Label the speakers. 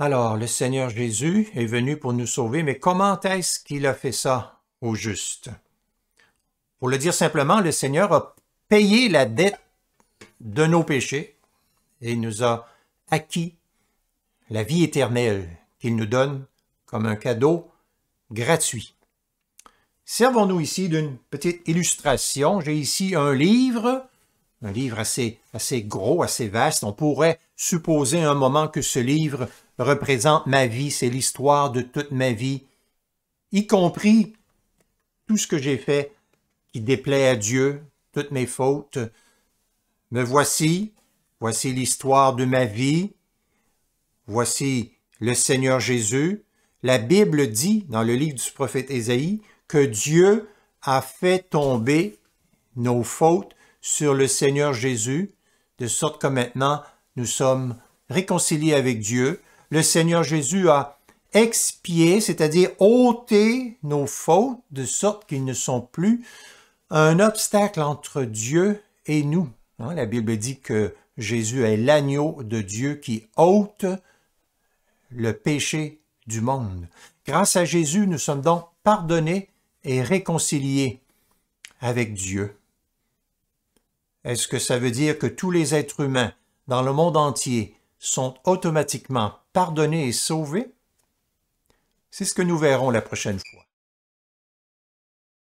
Speaker 1: Alors, le Seigneur Jésus est venu pour nous sauver, mais comment est-ce qu'il a fait ça au juste? Pour le dire simplement, le Seigneur a payé la dette de nos péchés et nous a acquis la vie éternelle qu'il nous donne comme un cadeau gratuit. Servons-nous ici d'une petite illustration. J'ai ici un livre, un livre assez, assez gros, assez vaste. On pourrait supposer un moment que ce livre représente ma vie, c'est l'histoire de toute ma vie, y compris tout ce que j'ai fait qui déplaît à Dieu, toutes mes fautes. Me voici, voici l'histoire de ma vie, voici le Seigneur Jésus. La Bible dit dans le livre du prophète Ésaïe que Dieu a fait tomber nos fautes sur le Seigneur Jésus, de sorte que maintenant nous sommes réconciliés avec Dieu, le Seigneur Jésus a expié, c'est-à-dire ôté nos fautes de sorte qu'ils ne sont plus un obstacle entre Dieu et nous. Hein, la Bible dit que Jésus est l'agneau de Dieu qui ôte le péché du monde. Grâce à Jésus, nous sommes donc pardonnés et réconciliés avec Dieu. Est-ce que ça veut dire que tous les êtres humains dans le monde entier sont automatiquement pardonnés et sauvés? C'est ce que nous verrons la prochaine fois.